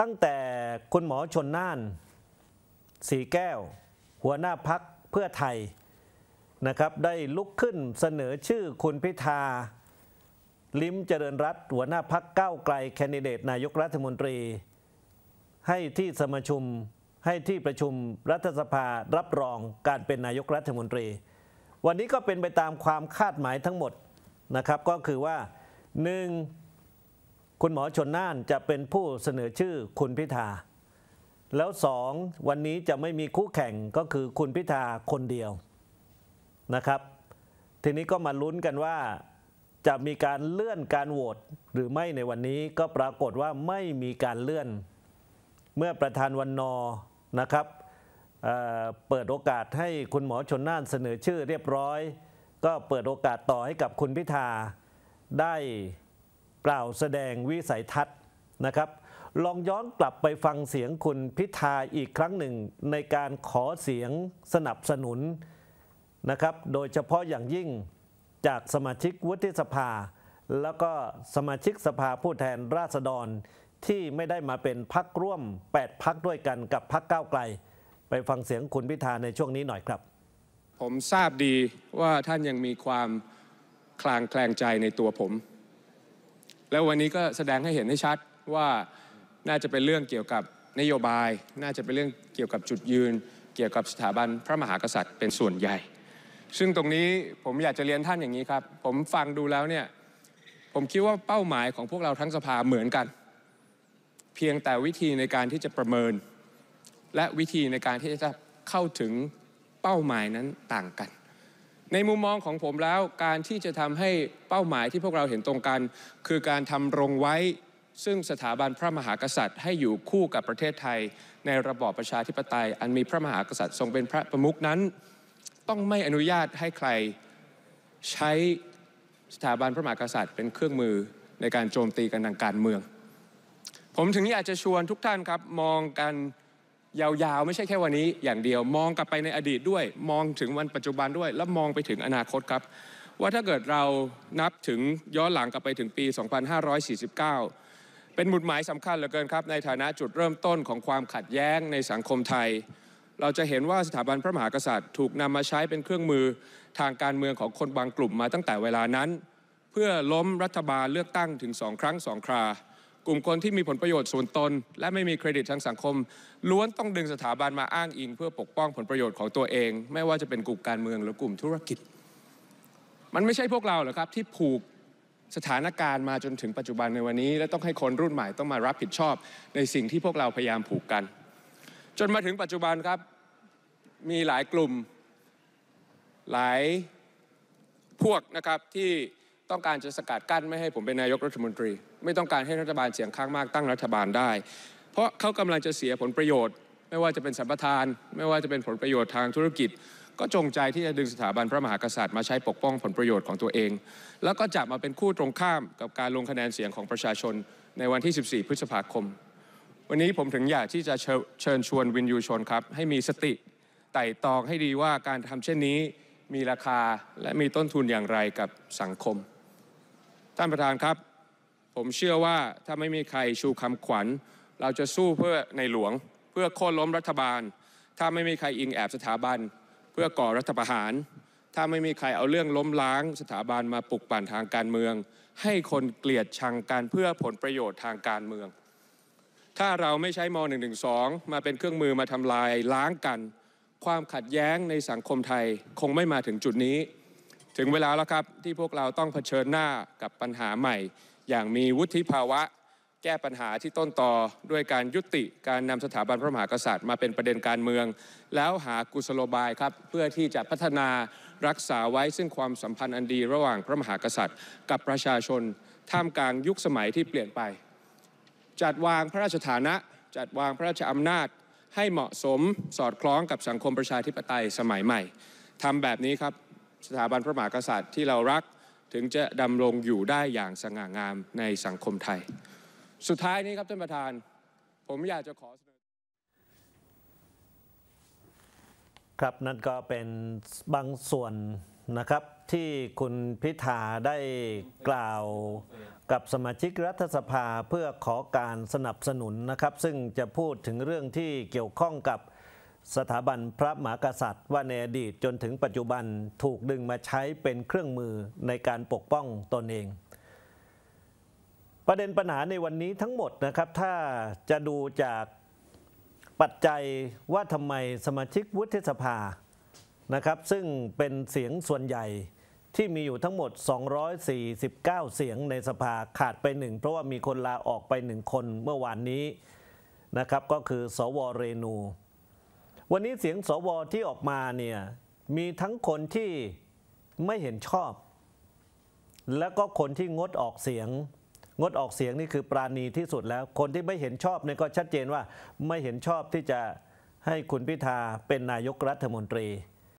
ตั้งแต่คุณหมอชนน่านสีแก้ว หัวหน้าพักเพื่อไทยนะครับได้ลุกขึ้นเสนอชื่อคุณพิธาลิมเจริญรัตหัวหน้าพักเก้าไกลแคนดิเดตนายกรัฐมนตรี ให้ที่สมาชุมให้ที่ประชุมรัฐสภารับรองการเป็นนายกรัฐมนตรี วันนี้ก็เป็นไปตามความคาดหมายทั้งหมดนะครับก็คือว่า 1. คุณหมอชนน่านจะเป็นผู้เสนอชื่อคุณพิธา แล้วสองวันนี้จะไม่มีคู่แข่งก็คือคุณพิธาคนเดียวนะครับ ทีนี้ก็มาลุ้นกันว่าจะมีการเลื่อนการโหวตหรือไม่ในวันนี้ก็ปรากฏว่าไม่มีการเลื่อน เมื่อประธานวันนอนะครับเเปิดโอกาสให้คุณหมอชนน่านเสนอชื่อเรียบร้อย ก็เปิดโอกาสต่อให้กับคุณพิธาได้กล่าวแสดงวิสัยทัศน์นะครับ ลองย้อนกลับไปฟังเสียงคุณพิธาอีกครั้งหนึ่งในการขอเสียงสนับสนุนนะครับโดยเฉพาะอย่างยิ่งจากสมาชิกวุฒิสภา แล้วก็สมาชิกสภาผู้แทนราษฎรที่ไม่ได้มาเป็นพักร่วม 8พักด้วยกันกับพักก้าวไกลไปฟังเสียงคุณพิธาในช่วงนี้หน่อยครับ ผมทราบดีว่าท่านยังมีความคลางแคลงใจในตัวผมแล้ววันนี้ก็แสดงให้เห็นให้ชัดว่าน่าจะเป็นเรื่องเกี่ยวกับนโยบาย น่าจะเป็นเรื่องเกี่ยวกับจุดยืน เกี่ยวกับสถาบันพระมหากษัตริย์เป็นส่วนใหญ่ ซึ่งตรงนี้ผมอยากจะเรียนท่านอย่างนี้ครับ ผมฟังดูแล้วเนี่ยผมคิดว่าเป้าหมายของพวกเราทั้งสภาเหมือนกัน เพียงแต่วิธีในการที่จะประเมิน และวิธีในการที่จะเข้าถึงเป้าหมายนั้นต่างกันในมุมมองของผมแล้วการที่จะทำให้เป้าหมายที่พวกเราเห็นตรงกัน คือการทำรงไว้ ซึ่งสถาบันพระมหากษัตริย์ ให้อยู่คู่กับประเทศไทย ในระบอบประชาธิปไตย อันมีพระมหากษัตริย์ทรงเป็นพระประมุขนั้นต้องไม่อนุญาตให้ใครใช้สถาบันพระมหากษัตริย์เป็นเครื่องมือในการโจมตีกันทางการเมือง ผมถึงอยากจะชวนทุกท่านครับมองกันยาวๆ ไม่ใช่แค่วันนี้ อย่างเดียวมองกลับไปในอดีตด้วยมองถึงวันปัจจุบันด้วย แล้วมองไปถึงอนาคตครับ ว่าถ้าเกิดเรานับถึงย้อนหลังกลับไปถึงปี 2549 เป็นหมุดหมายสำคัญเหลือเกินครับ ในฐานะจุดเริ่มต้นของความขัดแย้งในสังคมไทย เราจะเห็นว่าสถาบันพระมหากษัตริย์ถูกนำมาใช้เป็นเครื่องมือทางการเมืองของคนบางกลุ่มมาตั้งแต่เวลานั้น เพื่อล้มรัฐบาลเลือกตั้งถึงสองครั้งสองครากลุ่มคนที่มีผลประโยชน์ส่วนตน และไม่มีเครดิตทางสังคม ล้วนต้องดึงสถาบันมาอ้างอิง เพื่อปกป้องผลประโยชน์ของตัวเอง ไม่ว่าจะเป็นกลุ่มการเมืองหรือกลุ่มธุรกิจ มันไม่ใช่พวกเราหรอครับที่ผูกสถานการณ์มาจนถึงปัจจุบันในวันนี้และต้องให้คนรุ่นใหม่ต้องมารับผิดชอบในสิ่งที่พวกเราพยายามผูกกัน จนมาถึงปัจจุบันครับมีหลายกลุ่มหลายพวกนะครับที่ต้องการจะสกัดกั้นไม่ให้ผมเป็นนายกรัฐมนตรีไม่ต้องการให้รัฐบาลเสียงข้างมากตั้งรัฐบาลได้ เพราะเขากำลังจะเสียผลประโยชน์ ไม่ว่าจะเป็นสัมปทาน ไม่ว่าจะเป็นผลประโยชน์ทางธุรกิจ ก็จงใจที่จะดึงสถาบันพระมหากษัตริย์มาใช้ปกป้องผลประโยชน์ของตัวเอง แล้วก็จับมาเป็นคู่ตรงข้ามกับการลงคะแนนเสียงของประชาชนในวันที่14พฤษภาคม วันนี้ผมถึงอยากที่จะเชิญชวนวินยูชนครับให้มีสติไต่ตองให้ดีว่าการทำเช่นนี้มีราคาและมีต้นทุนอย่างไรกับสังคมท่านประธานครับผมเชื่อว่าถ้าไม่มีใครชูคำขวัญ เราจะสู้เพื่อในหลวง เพื่อโค่นล้มรัฐบาล ถ้าไม่มีใครอิงแอบสถาบัน เพื่อก่อรัฐประหาร ถ้าไม่มีใครเอาเรื่องล้มล้างสถาบันมาปลุกปั่นทางการเมือง ให้คนเกลียดชังการเพื่อผลประโยชน์ทางการเมืองถ้าเราไม่ใช้ม .112 มาเป็นเครื่องมือมาทำลายล้างกัน ความขัดแย้งในสังคมไทยคงไม่มาถึงจุดนี้ ถึงเวลาแล้วครับที่พวกเราต้องเผชิญหน้ากับปัญหาใหม่อย่างมีวุฒิภาวะแก้ปัญหาที่ต้นต่อด้วยการยุติการนำสถาบันพระมหากษัตริย์มาเป็นประเด็นการเมือง แล้วหากุศโลบายครับเพื่อที่จะพัฒนารักษาไว้ซึ่งความสัมพันธ์อันดีระหว่างพระมหากษัตริย์ กับประชาชน ท่ามกลางยุคสมัยที่เปลี่ยนไป จัดวางพระราชฐานะ จัดวางพระราชอำนาจให้เหมาะสมสอดคล้องกับสังคมประชาธิปไตยสมัยใหม่ทำแบบนี้ครับสถาบันพระมหากษัตริย์ที่เรารักถึงจะดำรงอยู่ได้อย่างสง่างามในสังคมไทย สุดท้ายนี้ครับท่านประธานผมอยากจะขอครับนั่นก็เป็นบางส่วนนะครับที่คุณพิธาได้กล่าวกับสมาชิกรัฐสภาเพื่อขอการสนับสนุนนะครับ ซึ่งจะพูดถึงเรื่องที่เกี่ยวข้องกับสถาบันพระมหากษัตริย์ว่าในอดีตจนถึงปัจจุบันถูกดึงมาใช้เป็นเครื่องมือในการปกป้องตนเอง ประเด็นปัญหาในวันนี้ทั้งหมดนะครับถ้าจะดูจากปัจจัยว่าทำไมสมาชิกวุฒิสภานะครับซึ่งเป็นเสียงส่วนใหญ่ที่มีอยู่ทั้งหมด 249 เสียงในสภาขาดไปหนึ่งเพราะว่ามีคนลาออกไปหนึ่งคนเมื่อวานนี้นะครับก็คือ สวเรนูวันนี้เสียงสวที่ออกมาเนี่ยมีทั้งคนที่ไม่เห็นชอบ และก็คนที่งดออกเสียง งดออกเสียงนี่คือปราณีที่สุดแล้วคนที่ไม่เห็นชอบเนี่ยก็ชัดเจนว่าไม่เห็นชอบที่จะให้คุณพิธาเป็นนายกรัฐมนตรี